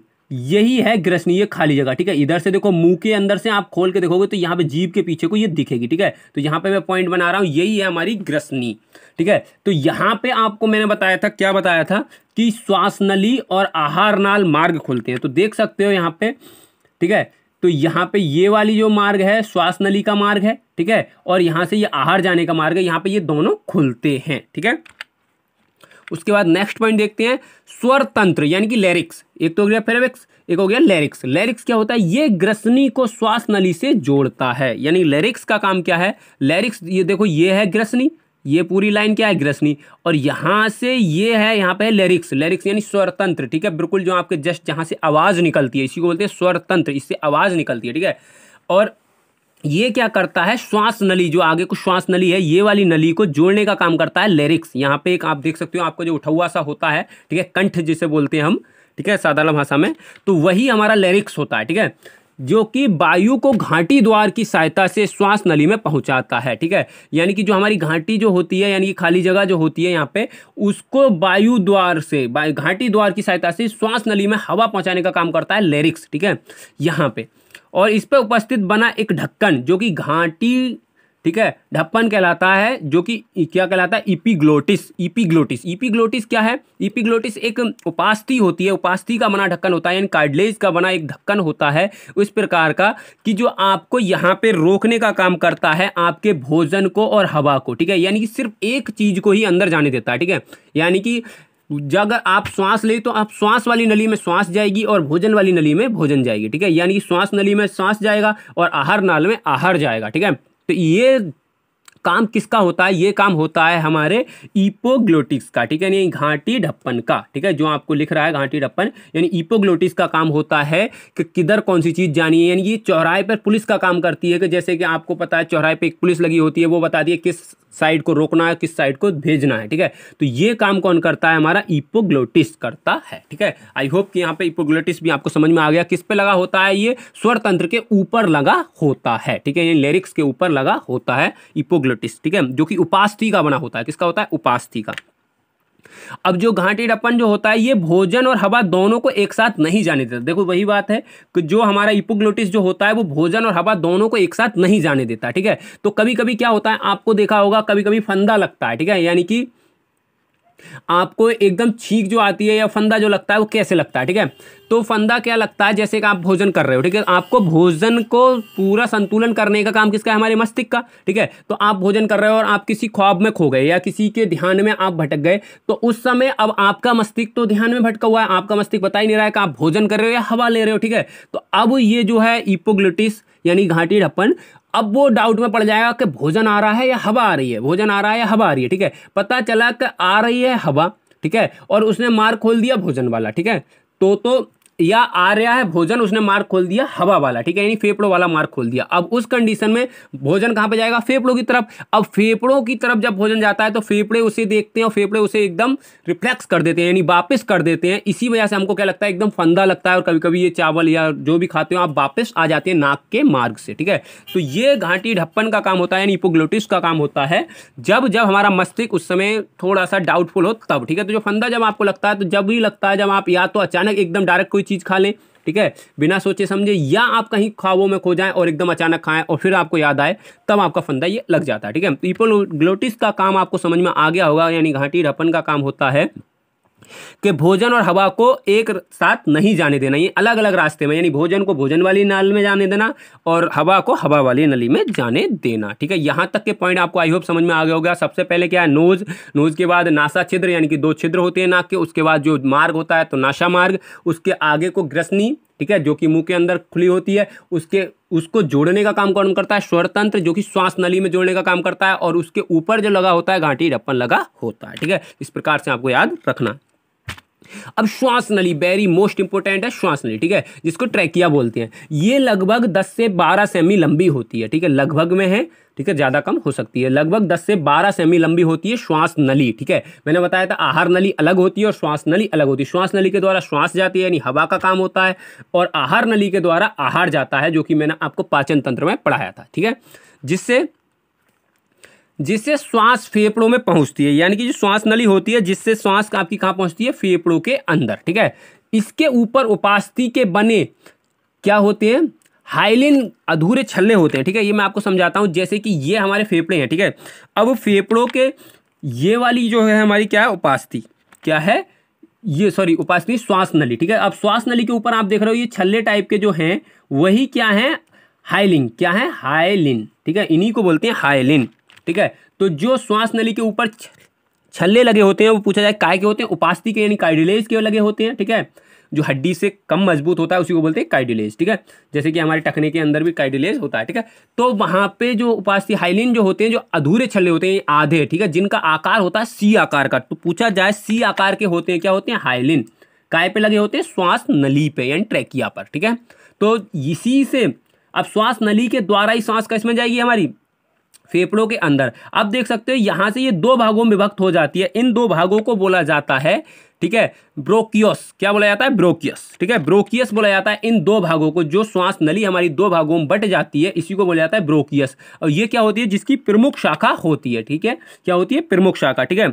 यही है ग्रसनीय खाली जगह ठीक है इधर से देखो मुंह के अंदर से आप खोल के देखोगे तो यहाँ पे जीप के पीछे को ये दिखेगी ठीक है तो यहाँ पे मैं पॉइंट बना रहा हूँ यही है हमारी ग्रसनी ठीक है तो यहाँ पे आपको मैंने बताया था क्या बताया था कि श्वास नली और आहार नाल मार्ग खुलते हैं तो देख सकते हो यहाँ पे ठीक है तो यहाँ पे ये वाली जो मार्ग है श्वास नली का मार्ग है ठीक है और यहाँ से ये आहार जाने का मार्ग है यहाँ पे ये दोनों खुलते हैं ठीक है उसके बाद नेक्स्ट पॉइंट देखते हैं स्वर तंत्र यानी कि लैरिक्स एक तो हो गया फेरेविक्स एक हो गया लैरिक्स लैरिक्स क्या होता है ये ग्रसनी को श्वास नली से जोड़ता है यानी लैरिक्स का काम क्या है लैरिक्स ये देखो ये है ग्रसनी ये पूरी लाइन क्या है ग्रसनी और यहाँ से ये है यहाँ पे है लैरिक्स लैरिक्स यानी स्वरतंत्र ठीक है बिल्कुल जो आपके जस्ट जहाँ से आवाज़ निकलती है इसी को बोलते हैं स्वरतंत्र इससे आवाज़ निकलती है ठीक है और ये क्या करता है श्वास नली जो आगे को श्वास नली है ये वाली नली को जोड़ने का काम करता है लेरिक्स यहाँ पे एक आप देख सकते हो आपका जो हुआ सा होता है ठीक है कंठ जिसे बोलते हैं हम ठीक है साधारण भाषा में तो वही हमारा लेरिक्स होता है ठीक है जो कि वायु को घाटी द्वार की सहायता से श्वास नली में पहुंचाता है ठीक है यानी कि जो हमारी घाटी जो होती है यानी कि खाली जगह जो होती है यहाँ पे उसको वायु द्वार से घाटी द्वार की सहायता से श्वास नली में हवा पहुंचाने का काम करता है लेरिक्स ठीक है यहाँ पे और इस पर उपस्थित बना एक ढक्कन जो कि घाटी ठीक है ढप्पन कहलाता है जो कि क्या कहलाता है इपीग्लोटिस इपीग्लोटिस इपीग्लोटिस क्या है इपीग्लोटिस एक उपास्थि होती है उपास्थि का बना ढक्कन होता है यानी कार्डलेज का बना एक ढक्कन होता है उस प्रकार का कि जो आपको यहाँ पे रोकने का काम करता है आपके भोजन को और हवा को ठीक है यानी कि सिर्फ एक चीज़ को ही अंदर जाने देता है ठीक है यानी कि अगर आप श्वास ले तो आप श्वास वाली नली में श्वास जाएगी और भोजन वाली नली में भोजन जाएगी ठीक है यानी कि श्वास नली में श्वास जाएगा और आहार नाल में आहार जाएगा ठीक है तो ये काम किसका होता है ये काम होता है हमारे ईपोग्लोटिक्स का ठीक है यानी घाटी ढप्पन का ठीक है जो आपको लिख रहा है घाटी ढप्पन यानी ईपोग्लोटिक्स का काम होता है कि किधर कौन सी चीज़ जानी है यानी ये चौराहे पर पुलिस का काम करती है कि जैसे कि आपको पता है चौराहे पर एक पुलिस लगी होती है वो बताती है किस साइड को रोकना है किस साइड को भेजना है ठीक है तो ये काम कौन करता है हमारा ईपोग्लोटिस करता है ठीक है आई होप कि यहाँ पे ईपोग्लोटिस भी आपको समझ में आ गया किस पे लगा होता है ये स्वर तंत्र के ऊपर लगा होता है ठीक है ये लिरिक्स के ऊपर लगा होता है इपोग्लोटिस लोटिस ठीक है जो कि उपास्थि का बना होता है किसका होता है उपास्थि का अब जो घाटी डपन जो होता है ये भोजन और हवा दोनों को एक साथ नहीं जाने देता देखो वही बात है कि जो हमारा इपोग्लोटिस जो होता है वो भोजन और हवा दोनों को एक साथ नहीं जाने देता ठीक है तो कभी कभी क्या होता है आपको देखा होगा कभी कभी फंदा लगता है ठीक है यानी कि आपको एकदम छीक जो आती है या फंदा जो लगता है वो कैसे लगता है ठीक है तो फंदा क्या लगता है जैसे कि आप भोजन कर रहे हो ठीक है आपको भोजन को पूरा संतुलन करने का काम किसका है हमारे मस्तिष्क का ठीक है तो आप भोजन कर रहे हो और आप किसी ख्वाब में खो गए या किसी के ध्यान में आप भटक गए तो उस समय अब आपका मस्तिष्क तो ध्यान में भटका हुआ है आपका मस्तिष्क बता ही नहीं रहा है कि आप भोजन कर रहे हो या हवा ले रहे हो ठीक है तो अब ये जो है इपोग्लिटिस यानी घाटी ढप्पन अब वो डाउट में पड़ जाएगा कि भोजन आ रहा है या हवा आ रही है भोजन आ रहा है या हवा आ रही है ठीक है पता चला कि आ रही है हवा ठीक है और उसने मार खोल दिया भोजन वाला ठीक है तो तो या आ रहा है भोजन उसने मार्ग खोल दिया हवा वाला ठीक है यानी फेफड़ों वाला मार्ग खोल दिया अब उस कंडीशन में भोजन कहाँ पे जाएगा फेफड़ों की तरफ अब फेफड़ों की तरफ जब भोजन जाता है तो फेफड़े उसे देखते हैं और फेफड़े उसे एकदम रिफ्लेक्स कर देते हैं यानी वापस कर देते हैं इसी वजह से हमको क्या लगता है एकदम फंदा लगता है और कभी कभी ये चावल या जो भी खाते हो आप वापस आ जाते हैं नाक के मार्ग से ठीक है तो ये घाटी ढप्पन का काम होता है यानी इपोग्लोटिस का काम होता है जब जब हमारा मस्तिष्क उस समय थोड़ा सा डाउटफुल हो तब ठीक है तो जो फंदा जब आपको लगता है तो जब भी लगता है जब आप या तो अचानक एकदम डायरेक्ट कोई चीज़ खा लें ठीक है बिना सोचे समझे या आप कहीं खावों में खो जाएं और एकदम अचानक खाएं और फिर आपको याद आए तब आपका फंदा ये लग जाता है ठीक है पीपल ग्लोटिस का काम आपको समझ में आ गया होगा यानी घाटी रपन का काम होता है कि भोजन और हवा को एक साथ नहीं जाने देना ये अलग अलग रास्ते में यानी भोजन को भोजन वाली नाल में जाने देना और हवा को हवा वाली नली में जाने देना ठीक है यहाँ तक के पॉइंट आपको आई होप समझ में आ गया होगा सबसे पहले क्या है नोज नोज के बाद नासा छिद्र यानी कि दो छिद्र होते हैं नाक के उसके बाद जो मार्ग होता है तो नाशा मार्ग उसके आगे को ग्रसनी ठीक है जो कि मुंह के अंदर खुली होती है उसके उसको जोड़ने का काम कौन करता है स्वरतंत्र जो कि श्वास नली में जोड़ने का काम करता है और उसके ऊपर जो लगा होता है घाटी रप्पन लगा होता है ठीक है इस प्रकार से आपको याद रखना अब श्वास नली वेरी मोस्ट इंपॉर्टेंट है श्वास नली ठीक है जिसको ट्रैकिया बोलते हैं ये लगभग दस से बारह सेमी लंबी होती है ठीक है लगभग में है ठीक है ज़्यादा कम हो सकती है लगभग 10 से 12 सेमी लंबी होती है श्वास नली ठीक है मैंने बताया था आहार नली अलग होती है और श्वास नली अलग होती है श्वास नली के द्वारा श्वास जाती है यानी हवा का काम होता है और आहार नली के द्वारा आहार जाता है जो कि मैंने आपको पाचन तंत्र में पढ़ाया था ठीक है जिससे जिससे श्वास फेफड़ों में पहुंचती है यानी कि जो श्वास नली होती है जिससे श्वास आपकी कहाँ पहुंचती है फेफड़ों के अंदर ठीक है इसके ऊपर उपास्थि के बने क्या होते हैं हाइलिन अधूरे छल्ले होते हैं ठीक है ये मैं आपको समझाता हूँ जैसे कि ये हमारे फेफड़े हैं ठीक है अब फेफड़ों के ये वाली जो है हमारी क्या है उपास्थि क्या है ये सॉरी उपास्थि श्वास नली ठीक है अब श्वास नली के ऊपर आप देख रहे हो ये छल्ले टाइप के जो हैं वही क्या हैं हाइलिन क्या है हाइलिन ठीक है इन्हीं को बोलते हैं हाइलिन ठीक है तो जो श्वास नली के ऊपर छल्ले लगे होते हैं वो पूछा जाए काय के होते हैं उपास्थि के यानी काइडिलेज के लगे होते हैं ठीक है जो हड्डी से कम मजबूत होता है उसी को बोलते हैं काइडिलेज ठीक है जैसे कि हमारे टखने के अंदर भी काइडिलेज होता है ठीक है तो वहाँ पे जो उपास्थि हाइलिन जो होते हैं जो अधूरे छल्ले होते हैं आधे ठीक है जिनका आकार होता है सी आकार का तो पूछा जाए सी आकार के होते हैं क्या होते हैं हाइलिन काय पे लगे होते हैं श्वास नली पे यानी ट्रैकिया पर ठीक है तो इसी से अब श्वास नली के द्वारा ही सांस किसमें जाएगी हमारी फेफड़ों के अंदर अब देख सकते हो यहाँ से ये दो भागों में विभक्त हो जाती है इन दो भागों को बोला जाता है ठीक है ब्रोकियोस क्या बोला जाता है ब्रोकियस ठीक है ब्रोकियस बोला जाता है इन दो भागों को जो श्वास नली हमारी दो भागों में बट जाती है इसी को बोला जाता है ब्रोकियस और ये क्या होती है जिसकी प्रमुख शाखा होती है ठीक है क्या होती है प्रमुख शाखा ठीक है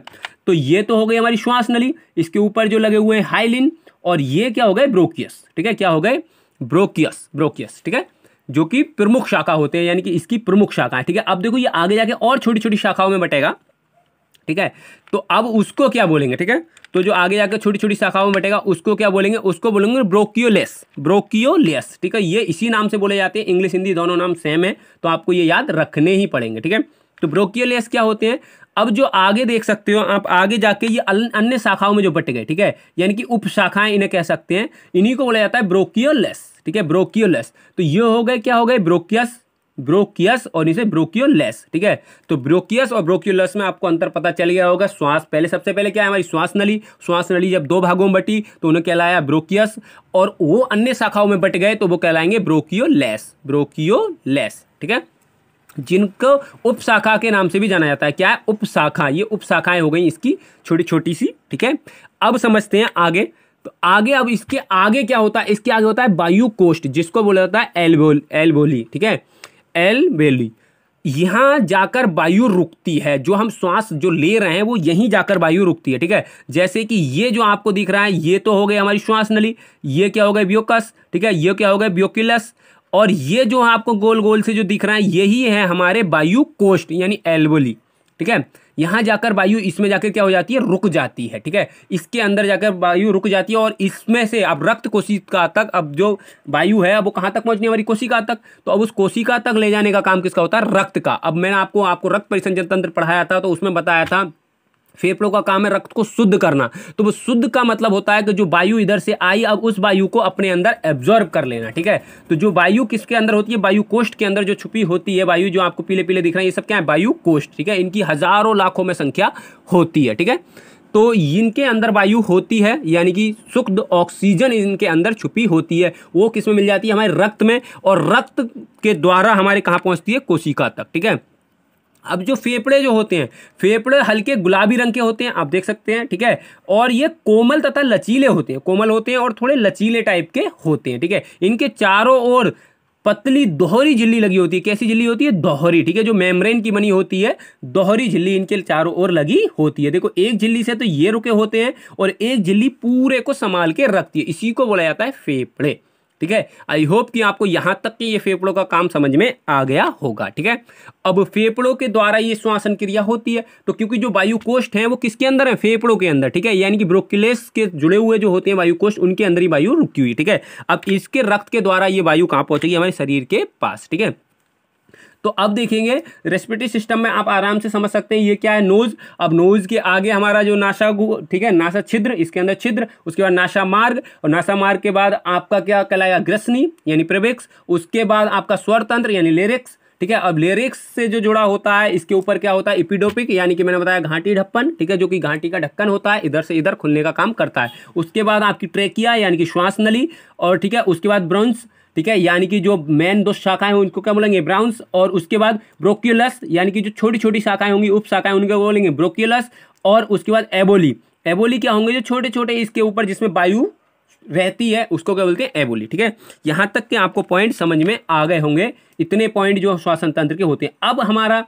तो ये तो हो गई हमारी श्वास नली इसके ऊपर जो लगे हुए हैं हाइलिन और ये क्या हो गए ब्रोकियस ठीक है क्या हो गए ब्रोकियस ब्रोकियस ठीक है जो कि प्रमुख शाखा होते हैं यानी कि इसकी प्रमुख शाखा है ठीक है अब देखो ये आगे जाके और छोटी छोटी शाखाओं में बटेगा ठीक है तो अब उसको क्या बोलेंगे ठीक है तो जो आगे जाकर छोटी छोटी शाखाओं में बटेगा उसको क्या बोलेंगे उसको बोलेंगे ब्रोकियोलेस ब्रोकियोलेस ठीक है ये इसी नाम से बोले जाते हैं इंग्लिश हिंदी दोनों नाम सेम है तो आपको ये याद रखने ही पड़ेंगे ठीक है तो ब्रोकियोलेस क्या होते हैं अब जो आगे देख सकते हो आप आगे जाके ये अन्य शाखाओं में जो बट गए ठीक है यानी कि उप शाखाएं इन्हें कह सकते हैं इन्हीं को बोला जाता है ब्रोकियोलेस ठीक है ब्रोकियोलेस तो ये हो गए क्या हो गए ब्रोकियस ब्रोकियस और इसे ब्रोक्योलेस ठीक है तो ब्रोकियस और ब्रोकियोलेस में आपको अंतर पता चल गया होगा श्वास पहले सबसे पहले क्या है हमारी श्वास नली श्वास नली जब दो भागों में बटी तो उन्हें कहलाया ब्रोकियस और वो अन्य शाखाओं में बट गए तो वो कहलाएंगे ब्रोकियोलेस ब्रोकियोलेस ठीक है जिनको उपशाखा के नाम से भी जाना जाता है क्या है उपशाखा ये उप शाखाएं हो गई इसकी छोटी छोटी सी ठीक है अब समझते हैं आगे तो आगे अब इसके आगे क्या होता है इसके आगे होता है वायु कोष्ट जिसको बोला जाता है एलबोल एलबोली ठीक है एलबेली यहाँ जाकर वायु रुकती है जो हम श्वास जो ले रहे हैं वो यहीं जाकर वायु रुकती है ठीक है जैसे कि ये जो आपको दिख रहा है ये तो हो गए हमारी श्वास नली ये क्या हो गया ब्योकस ठीक है ये क्या हो गया ब्योकिलस और ये जो आपको गोल गोल से जो दिख रहा है यही है हमारे वायु कोष्ट यानी एल्बोली ठीक है यहाँ जाकर वायु इसमें जाकर क्या हो जाती है रुक जाती है ठीक है इसके अंदर जाकर वायु रुक जाती है और इसमें से अब रक्त कोशिका तक अब जो वायु है अब वो कहाँ तक पहुँचने वाली कोशिका तक तो अब उस कोशिका तक ले जाने का काम किसका होता है रक्त का अब मैंने आपको आपको रक्त परिसंचन तंत्र पढ़ाया था तो उसमें बताया था फेफड़ों का काम है रक्त को शुद्ध करना तो वो शुद्ध का मतलब होता है कि जो वायु इधर से आई अब उस वायु को अपने अंदर एब्जॉर्ब कर लेना ठीक है तो जो वायु किसके अंदर होती है वायु कोष्ठ के अंदर जो छुपी होती है वायु जो आपको पीले पीले दिख रहे हैं ये सब क्या है वायु कोष्ठ ठीक है इनकी हजारों लाखों में संख्या होती है ठीक है तो इनके अंदर वायु होती है यानी कि शुद्ध ऑक्सीजन इनके अंदर छुपी होती है वो किसमें मिल जाती है हमारे रक्त में और रक्त के द्वारा हमारे कहाँ पहुँचती है कोशिका तक ठीक है अब जो फेफड़े जो होते हैं फेफड़े हल्के गुलाबी रंग के होते हैं आप देख सकते हैं ठीक है और ये कोमल तथा लचीले होते हैं कोमल होते हैं और थोड़े लचीले टाइप के होते हैं ठीक है इनके चारों ओर पतली दोहरी झिल्ली लगी होती है कैसी झिल्ली होती है दोहरी ठीक है जो मेम्ब्रेन की बनी होती है दोहरी झिल्ली इनके चारों ओर लगी होती है देखो एक झिल्ली से तो ये रुके होते हैं और एक झिल्ली पूरे को संभाल के रखती है इसी को बोला जाता है फेफड़े ठीक है आई होप कि आपको यहां तक कि ये फेफड़ों का काम समझ में आ गया होगा ठीक है अब फेफड़ों के द्वारा ये श्वासन क्रिया होती है तो क्योंकि जो वायु कोष्ठ है वो किसके अंदर है फेफड़ों के अंदर ठीक है यानी कि ब्रोकिलेस के जुड़े हुए जो होते हैं वायु कोष्ठ उनके अंदर ही वायु रुकी हुई ठीक है अब इसके रक्त के द्वारा ये वायु कहां पहुंचेगी हमारे शरीर के पास ठीक है तो अब देखेंगे रेस्पिरेटरी सिस्टम में आप आराम से समझ सकते हैं ये क्या है नोज अब नोज के आगे हमारा जो नाशा ठीक है नाशा छिद्र इसके अंदर छिद्र उसके बाद नाशा मार्ग और नाशा मार्ग के बाद आपका क्या कहलाया ग्रसनी यानी प्रवेक्स उसके बाद आपका स्वर तंत्र यानी लेरिक्स ठीक है अब लेरिक्स से जो जुड़ा होता है इसके ऊपर क्या होता है इपिडोपिक यानी कि मैंने बताया घाटी ढप्पन ठीक है जो कि घाटी का ढक्कन होता है इधर से इधर खुलने का काम करता है उसके बाद आपकी ट्रेकिया यानी कि श्वास नली और ठीक है उसके बाद ब्रॉन्स ठीक है यानी कि जो मेन दो शाखाएं हैं उनको क्या बोलेंगे ब्राउन्स और उसके बाद ब्रोक्यूलस यानी कि जो छोटी छोटी शाखाएं होंगी उप शाखाएं उनको बोलेंगे ब्रोक्यूलस और उसके बाद एबोली एबोली क्या होंगे जो छोटे छोटे इसके ऊपर जिसमें वायु रहती है उसको क्या बोलते हैं एबोली ठीक है यहाँ तक के आपको पॉइंट समझ में आ गए होंगे इतने पॉइंट जो श्वासन तंत्र के होते हैं अब हमारा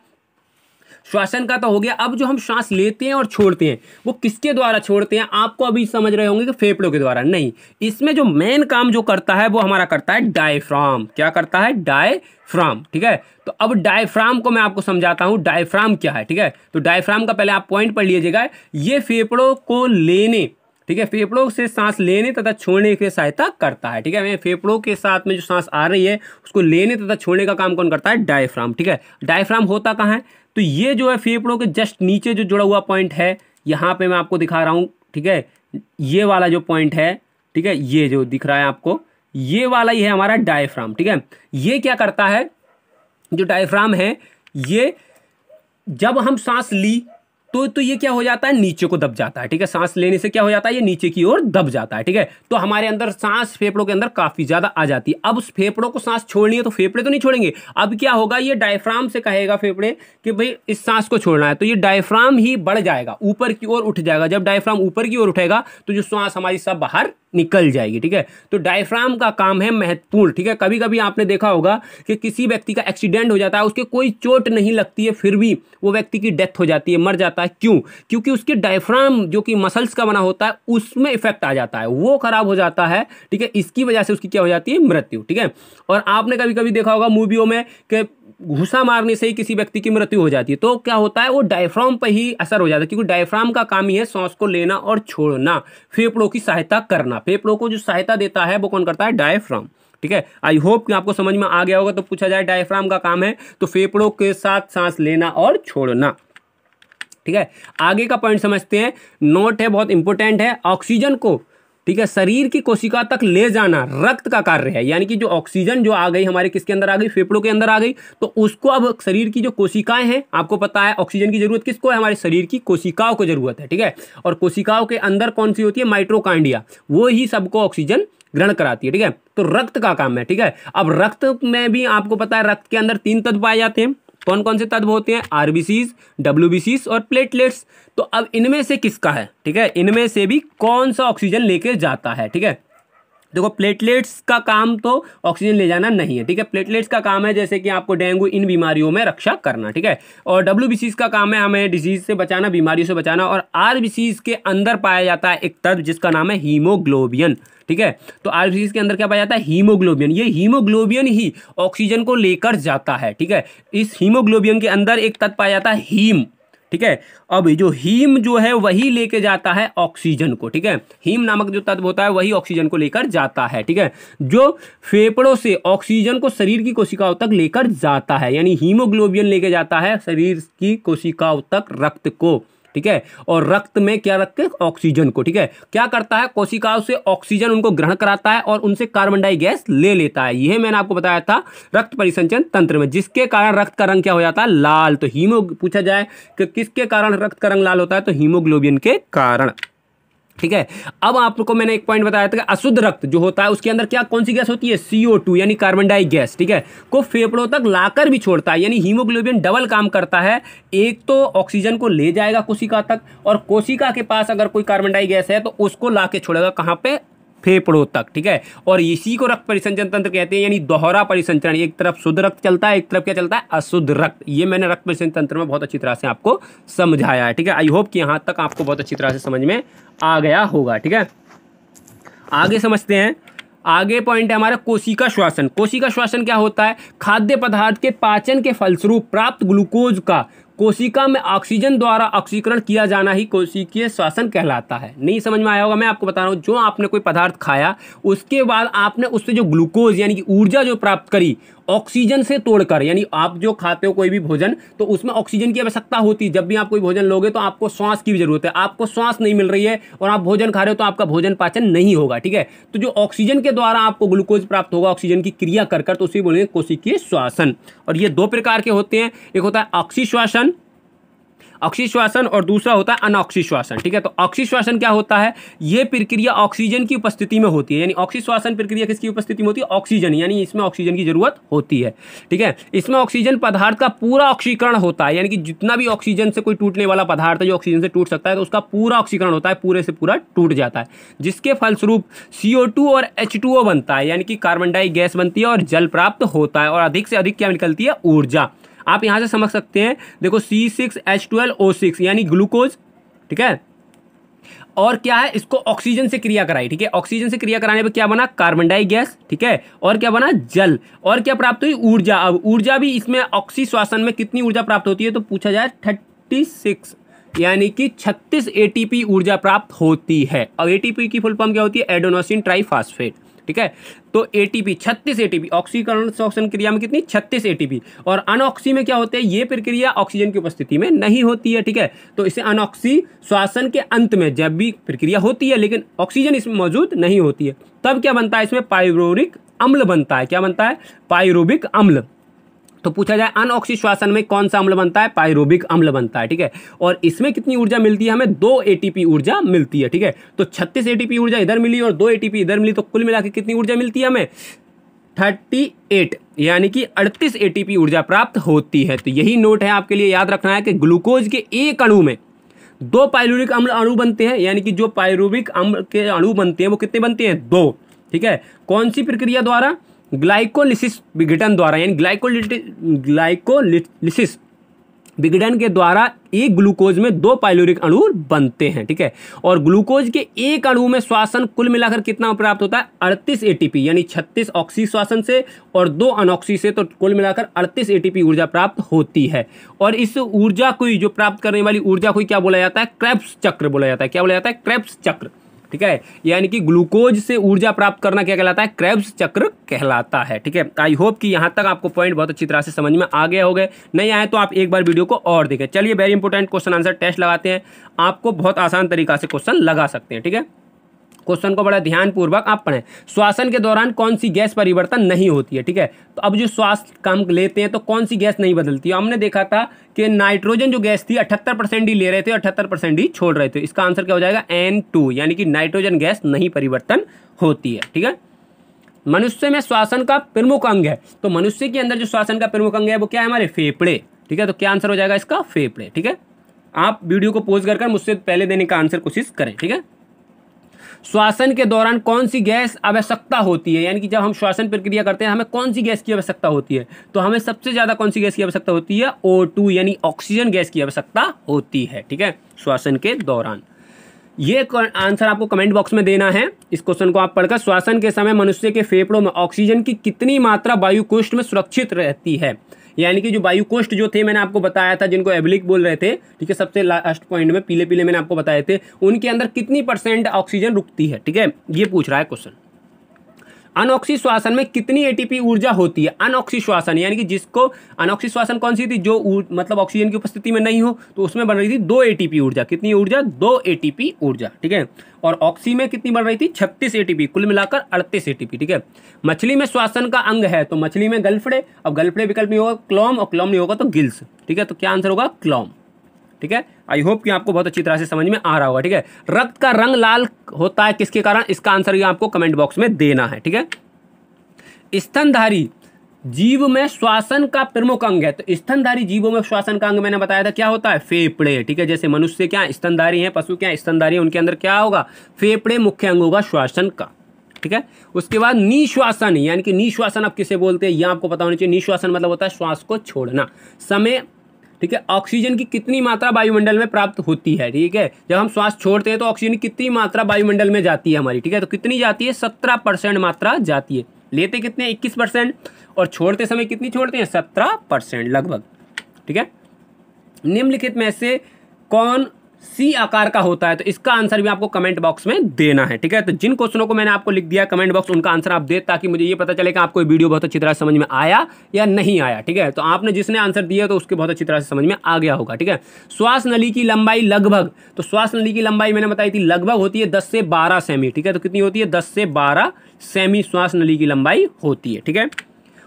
श्वासन का तो हो गया अब जो हम श्वास लेते हैं और छोड़ते हैं वो किसके द्वारा छोड़ते हैं आपको अभी समझ रहे होंगे कि फेफड़ों के द्वारा नहीं इसमें जो मेन काम जो करता है वो हमारा करता है डायफ्राम क्या करता है डायफ्राम ठीक है तो अब डायफ्राम को मैं आपको समझाता हूँ डायफ्राम क्या है ठीक है तो डायफ्राम का पहले आप पॉइंट पढ़ लीजिएगा ये फेफड़ों को लेने ठीक है फेफड़ों से सांस लेने तथा छोड़ने की सहायता करता है ठीक है फेफड़ों के साथ में जो सांस आ रही है उसको लेने तथा छोड़ने का काम कौन करता है डायफ्राम ठीक है डायफ्राम होता कहाँ है तो ये जो है फेफड़ों के जस्ट नीचे जो जुड़ा हुआ पॉइंट है यहाँ पे मैं आपको दिखा रहा हूँ ठीक है ये वाला जो पॉइंट है ठीक है ये जो दिख रहा है आपको ये वाला ही है हमारा डायफ्राम ठीक है ये क्या करता है जो डायफ्राम है ये जब हम सांस ली तो तो ये क्या हो जाता है नीचे को दब जाता है ठीक है सांस लेने से क्या हो जाता है ये नीचे की ओर दब जाता है ठीक है तो हमारे अंदर सांस फेफड़ों के अंदर काफी ज्यादा आ जाती है अब उस फेफड़ों को सांस छोड़नी है तो फेफड़े तो नहीं छोड़ेंगे अब क्या होगा ये डायफ्राम से कहेगा फेफड़े कि भाई इस सांस को छोड़ना है तो ये डायफ्राम ही बढ़ जाएगा ऊपर की ओर उठ जाएगा जब डायफ्राम ऊपर की ओर उठेगा तो जो सांस हमारी सब बाहर निकल जाएगी ठीक है तो डायफ्राम का काम है महत्वपूर्ण ठीक है कभी कभी आपने देखा होगा कि किसी व्यक्ति का एक्सीडेंट हो जाता है उसके कोई चोट नहीं लगती है फिर भी वो व्यक्ति की डेथ हो जाती है मर जाता है जाता है क्यों क्योंकि उसके डायफ्राम जो कि मसल्स का बना होता है उसमें इफेक्ट आ जाता है वो खराब हो जाता है ठीक है इसकी वजह से उसकी क्या हो जाती है मृत्यु ठीक है और आपने कभी कभी देखा होगा मूवियों में कि घुसा मारने से ही किसी व्यक्ति की मृत्यु हो जाती है तो क्या होता है वो डायफ्राम पर ही असर हो जाता है क्योंकि डायफ्राम का काम ही है सांस को लेना और छोड़ना फेफड़ों की सहायता करना फेफड़ों को जो सहायता देता है वो कौन करता है डायफ्राम ठीक है आई होप कि आपको समझ में आ गया होगा तो पूछा जाए डायफ्राम का काम है तो फेफड़ों के साथ सांस लेना और छोड़ना ठीक है आगे का पॉइंट समझते हैं नोट है बहुत इंपॉर्टेंट है ऑक्सीजन को ठीक है शरीर की कोशिका तक ले जाना रक्त का कार्य है यानी कि जो ऑक्सीजन जो आ गई हमारे किसके अंदर आ गई फेफड़ों के अंदर आ गई तो उसको अब शरीर की जो कोशिकाएं हैं आपको पता है ऑक्सीजन की जरूरत किसको है हमारे शरीर की कोशिकाओं को जरूरत है ठीक है और कोशिकाओं के अंदर कौन सी होती है माइट्रोकांडिया वो ही सबको ऑक्सीजन ग्रहण कराती है ठीक है तो रक्त का काम है ठीक है अब रक्त में भी आपको पता है रक्त के अंदर तीन तत्व पाए जाते हैं कौन कौन से तत्व होते हैं आरबीसीज सीज और प्लेटलेट्स तो अब इनमें से किसका है ठीक है इनमें से भी कौन सा ऑक्सीजन लेके जाता है ठीक है देखो प्लेटलेट्स का काम तो ऑक्सीजन ले जाना नहीं है ठीक है प्लेटलेट्स का काम है जैसे कि आपको डेंगू इन बीमारियों में रक्षा करना ठीक है और डब्ल्यू का काम है हमें डिजीज से बचाना बीमारियों से बचाना और आर के अंदर पाया जाता है एक तत्व जिसका नाम है हीमोग्लोबियन ठीक है तो आर के अंदर क्या पाया जाता है हीमोग्लोबियन ये हीमोग्लोबियन ही ऑक्सीजन को लेकर जाता है ठीक है इस हीमोग्लोबियन के अंदर एक तत्व पाया जाता है हीम ठीक है अब जो हीम जो है वही लेके जाता है ऑक्सीजन को ठीक है हीम नामक जो तत्व होता है वही ऑक्सीजन को लेकर जाता है ठीक है जो फेफड़ों से ऑक्सीजन को शरीर की कोशिकाओं तक लेकर जाता है यानी हीमोग्लोबियन लेके जाता है शरीर की कोशिकाओं तक रक्त को ठीक है और रक्त में क्या रख के ऑक्सीजन को ठीक है क्या करता है कोशिकाओं से ऑक्सीजन उनको ग्रहण कराता है और उनसे कार्बन डाई गैस ले लेता है यह मैंने आपको बताया था रक्त परिसंचन तंत्र में जिसके कारण रक्त का रंग क्या हो जाता है लाल तो हीमो पूछा जाए कि किसके कारण रक्त का रंग लाल होता है तो हीमोग्लोबिन के कारण ठीक है अब आपको मैंने एक पॉइंट बताया था कि अशुद्ध रक्त जो होता है उसके अंदर क्या कौन सी गैस होती है सीओ टू यानी कार्बन डाई गैस ठीक है को फेफड़ों तक लाकर भी छोड़ता है यानी हीमोग्लोबिन डबल काम करता है एक तो ऑक्सीजन को ले जाएगा कोशिका तक और कोशिका के पास अगर कोई कार्बन डाई गैस है तो उसको ला के छोड़ेगा कहाँ पर फेफड़ों तक ठीक है और इसी को रक्त परिसंचरण तंत्र कहते हैं यानी दोहरा परिसंचरण एक तरफ शुद्ध रक्त चलता है एक तरफ क्या चलता है अशुद्ध रक्त ये मैंने रक्त परिसंचरण तंत्र में बहुत अच्छी तरह से आपको समझाया है ठीक है आई होप कि यहाँ तक आपको बहुत अच्छी तरह से समझ में आ गया होगा ठीक है आगे समझते हैं आगे पॉइंट है हमारा कोशिका श्वासन कोशिका श्वासन क्या होता है खाद्य पदार्थ के पाचन के फलस्वरूप प्राप्त ग्लूकोज का कोशिका में ऑक्सीजन द्वारा ऑक्सीकरण किया जाना ही कोशिकीय श्वासन कहलाता है नहीं समझ में आया होगा मैं आपको बता रहा हूँ जो आपने कोई पदार्थ खाया उसके बाद आपने उससे जो ग्लूकोज यानी कि ऊर्जा जो प्राप्त करी ऑक्सीजन से तोड़कर यानी आप जो खाते हो कोई भी भोजन तो उसमें ऑक्सीजन की आवश्यकता होती है जब भी आप कोई भोजन लोगे तो आपको श्वास की भी जरूरत है आपको श्वास नहीं मिल रही है और आप भोजन खा रहे हो तो आपका भोजन पाचन नहीं होगा ठीक है तो जो ऑक्सीजन के द्वारा आपको ग्लूकोज प्राप्त होगा ऑक्सीजन की क्रिया कर तो उसी बोलेंगे कोशिकीय श्वासन और ये दो प्रकार के होते हैं एक होता है ऑक्सीश्वासन ऑक्सीश्वासन और दूसरा होता है अनऑक्सीश्वासन ठीक है तो ऑक्सीश्वासन क्या होता है ये प्रक्रिया ऑक्सीजन की उपस्थिति में होती है यानी ऑक्सीश्वासन प्रक्रिया किसकी उपस्थिति में होती है ऑक्सीजन यानी इसमें ऑक्सीजन की जरूरत होती है ठीक है इसमें ऑक्सीजन पदार्थ का पूरा ऑक्सीकरण होता है यानी कि जितना भी ऑक्सीजन से कोई टूटने वाला पदार्थ है जो ऑक्सीजन से टूट सकता है तो उसका पूरा ऑक्सीकरण होता है पूरे से पूरा टूट जाता है जिसके फलस्वरूप सी और एच बनता है यानी कि कार्बन डाई गैस बनती है और जल प्राप्त होता है और अधिक से अधिक क्या निकलती है ऊर्जा आप यहाँ से समझ सकते हैं देखो C six H twelve O six यानी ग्लूकोज ठीक है और क्या है इसको ऑक्सीजन से क्रिया कराई ठीक है ऑक्सीजन से क्रिया कराने पर क्या बना कार्बन डाई गैस ठीक है और क्या बना जल और क्या प्राप्त हुई ऊर्जा अब ऊर्जा भी इसमें ऑक्सी श्वासन में कितनी ऊर्जा प्राप्त होती है तो पूछा जाए थर्टी सिक्स यानी कि छत्तीस एटीपी ऊर्जा प्राप्त होती है और एटीपी की फुल फॉर्म क्या होती है एडोनोसिन ट्राइफास्फेट ठीक है तो एटीपी 36 एटीपी छत्तीस ए ऑक्सीकरण ऑक्सीजन क्रिया में कितनी 36 एटीपी और अनऑक्सी में क्या होते हैं ये प्रक्रिया ऑक्सीजन की उपस्थिति में नहीं होती है ठीक है तो इसे अनऑक्सी श्वासन के अंत में जब भी प्रक्रिया होती है लेकिन ऑक्सीजन इसमें मौजूद नहीं होती है तब क्या बनता है इसमें पाइरोरिक अम्ल बनता है क्या बनता है पाइरोबिक अम्ल तो पूछा जाए अनऑक्सी श्वासन में कौन सा अम्ल बनता है पायरोबिक अम्ल बनता है ठीक है और इसमें कितनी ऊर्जा मिलती है हमें दो एटीपी ऊर्जा मिलती है ठीक है तो छत्तीस एटीपी ऊर्जा इधर मिली और दो एटीपी इधर मिली तो कुल मिला कितनी ऊर्जा मिलती है हमें थर्टी एट यानी कि 38 एटीपी ऊर्जा प्राप्त होती है तो यही नोट है आपके लिए याद रखना है कि ग्लूकोज के एक अणु में दो पायरूरिक अम्ल अणु बनते हैं यानी कि जो पायरूरिक अम्ल के अणु बनते हैं वो कितने बनते हैं दो ठीक है कौन सी प्रक्रिया द्वारा ग्लाइकोलिसिस विघटन द्वारा यानी ग्लाइकोलिट ग्लाइकोलिसिस विघटन के द्वारा एक ग्लूकोज में दो पाइलोरिक अणु बनते हैं ठीक है और ग्लूकोज के एक अणु में श्वासन कुल मिलाकर कितना प्राप्त होता है अड़तीस एटीपी यानी छत्तीस ऑक्सी श्वासन से और दो अनऑक्सी से तो कुल मिलाकर अड़तीस एटीपी ऊर्जा प्राप्त होती है और इस ऊर्जा को जो प्राप्त करने वाली ऊर्जा को क्या बोला जाता है क्रेप्स चक्र बोला जाता है क्या बोला जाता है क्रेप्स चक्र ठीक है यानी कि ग्लूकोज से ऊर्जा प्राप्त करना क्या कहलाता है क्रेब्स चक्र कहलाता है ठीक है आई होप कि यहां तक आपको पॉइंट बहुत अच्छी तरह से समझ में आ गया हो गए नहीं आए तो आप एक बार वीडियो को और देखें चलिए very important question answer test लगाते हैं आपको बहुत आसान तरीका से क्वेश्चन लगा सकते हैं ठीक है क्वेश्चन को बड़ा ध्यानपूर्वक आप पढ़ें श्वासन के दौरान कौन सी गैस परिवर्तन नहीं होती है ठीक है तो अब जो श्वास काम लेते हैं तो कौन सी गैस नहीं बदलती है हमने देखा था कि नाइट्रोजन जो गैस थी अठहत्तर परसेंट ही ले रहे थे अठहत्तर परसेंट ही छोड़ रहे थे इसका आंसर क्या हो जाएगा एन यानी कि नाइट्रोजन गैस नहीं परिवर्तन होती है ठीक है मनुष्य में श्वासन का प्रमुख अंग है तो मनुष्य के अंदर जो श्वासन का प्रमुख अंग है वो क्या है हमारे फेफड़े ठीक है तो क्या आंसर हो जाएगा इसका फेफड़े ठीक है आप वीडियो को पोज कर मुझसे पहले देने का आंसर कोशिश करें ठीक है श्वासन के दौरान कौन सी गैस आवश्यकता होती है यानी कि जब हम श्वासन प्रक्रिया करते हैं हमें कौन सी गैस की आवश्यकता होती है तो हमें सबसे ज़्यादा कौन सी गैस की आवश्यकता होती है ओ यानी ऑक्सीजन गैस की आवश्यकता होती है ठीक है श्वासन के दौरान ये आंसर आपको कमेंट बॉक्स में देना है इस क्वेश्चन को आप पढ़कर श्वासन के समय मनुष्य के फेफड़ों में ऑक्सीजन की कितनी मात्रा वायुकोष्ठ में सुरक्षित रहती है यानी कि जो वायुकोष्ठ जो थे मैंने आपको बताया था जिनको एब्लिक बोल रहे थे ठीक है सबसे लास्ट पॉइंट में पीले पीले मैंने आपको बताए थे उनके अंदर कितनी परसेंट ऑक्सीजन रुकती है ठीक है ये पूछ रहा है क्वेश्चन अनोक्सी श्वासन में कितनी एटीपी ऊर्जा होती है अनोक्सी श्वासन यानी कि जिसको अनोक्सी श्वासन कौन सी थी जो मतलब ऑक्सीजन की उपस्थिति में नहीं हो तो उसमें बन रही थी दो एटीपी ऊर्जा कितनी ऊर्जा दो एटीपी ऊर्जा ठीक है और ऑक्सी में कितनी बन रही थी छत्तीस एटीपी कुल मिलाकर अड़तीस एटीपी ठीक है मछली में श्वासन का अंग है तो मछली में गल्फड़े अब गल्फड़े विकल्प नहीं होगा क्लॉम और क्लॉम नहीं होगा तो गिल्स ठीक है तो क्या आंसर होगा क्लॉम ठीक है आई होप कि आपको बहुत अच्छी तरह से समझ में आ रहा होगा ठीक है रक्त का रंग लाल होता है किसके कारण इसका आंसर ये आपको कमेंट बॉक्स में देना है ठीक है स्तनधारी जीव में श्वासन का प्रमुख अंग है तो स्तनधारी जीवों में श्वासन का अंग मैंने बताया था क्या होता है फेफड़े ठीक है जैसे मनुष्य क्या स्तनधारी है पशु क्या स्तनधारी है उनके अंदर क्या होगा फेफड़े मुख्य अंग होगा श्वासन का ठीक है उसके बाद निश्वासन यानी कि निश्वासन आप किसे बोलते हैं यह आपको पता होना चाहिए निश्वासन मतलब होता है श्वास को छोड़ना समय ठीक है ऑक्सीजन की कितनी मात्रा वायुमंडल में प्राप्त होती है ठीक है जब हम श्वास छोड़ते हैं तो ऑक्सीजन की कितनी मात्रा वायुमंडल में जाती है हमारी ठीक है तो कितनी जाती है सत्रह परसेंट मात्रा जाती है लेते कितने इक्कीस परसेंट और छोड़ते समय कितनी छोड़ते हैं सत्रह परसेंट लगभग ठीक है निम्नलिखित में से कौन सी आकार का होता है तो इसका आंसर भी आपको कमेंट बॉक्स में देना है ठीक है तो जिन क्वेश्चनों को मैंने आपको लिख दिया कमेंट बॉक्स उनका आंसर आप दे ताकि मुझे ये पता चले कि आपको वीडियो बहुत अच्छी तरह समझ में आया या नहीं आया ठीक है तो आपने जिसने आंसर दिया तो उसके बहुत अच्छी तरह से समझ में आ गया होगा ठीक है श्वास नली की लंबाई लगभग तो श्वास नली की लंबाई मैंने बताई थी लगभग होती है दस से बारह सेमी ठीक है तो कितनी होती है दस से बारह सेमी श्वास नली की लंबाई होती है ठीक है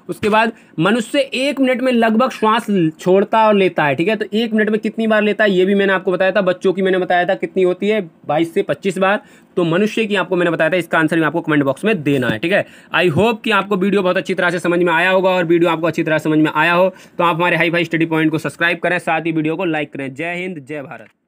उसके बाद मनुष्य एक मिनट में लगभग श्वास छोड़ता और लेता है ठीक है तो एक मिनट में कितनी बार लेता है ये भी मैंने आपको बताया था बच्चों की मैंने बताया था कितनी होती है बाईस से पच्चीस बार तो मनुष्य की आपको मैंने बताया था इसका आंसर भी आपको कमेंट बॉक्स में देना है ठीक है आई होप कि आपको वीडियो बहुत अच्छी तरह से समझ में आया होगा और वीडियो आपको अच्छी तरह समझ में आया हो तो आप हमारे हाई फाई स्टडी पॉइंट को सब्सक्राइब करें साथ ही वीडियो को लाइक करें जय हिंद जय भारत